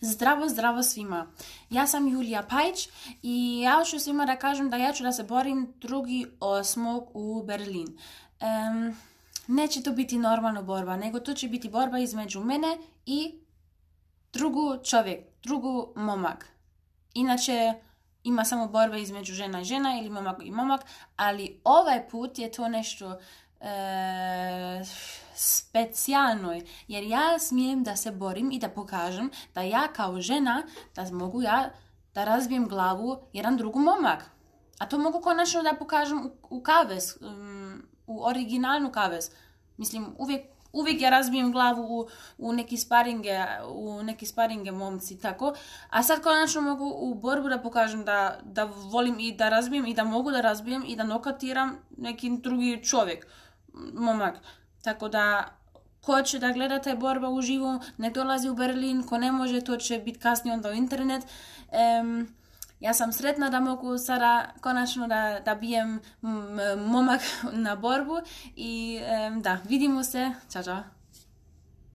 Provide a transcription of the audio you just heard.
Zdravo, zdravo svima. Ja sam Julija Pajć i ja ću svima da kažem da ja ću da se borim drugi osmog u Berlin. neće to biti normalna borba, nego to će biti borba između mene i drugu čovjek, drugu momak. Inače, ima samo borba između žena i žena ili momak i momak, ali ovaj put je to nešto E, specijalnoj, jer ja smijem da se borim i da pokažem da ja kao žena, da mogu ja da razbijem glavu jedan drugu momak. A to mogu konačno da pokažem u, kaves kavez, mm, u originalnu kaves Mislim, uvijek, uvijek ja razbijem glavu u, neki sparinge, u neki sparinge momci, tako. A sad konačno mogu u borbu da pokažem da, da volim i da razbijem i da mogu da razbijem i da nokatiram neki drugi čovjek momak. Tako da, ko će da gleda taj borba živu ne dolazi u Berlin, ko ne može, to će biti kasnije onda u internet. Um, ja sam sretna da mogu sada konačno da, da bijem momak na borbu i da, vidimo se, čao čao.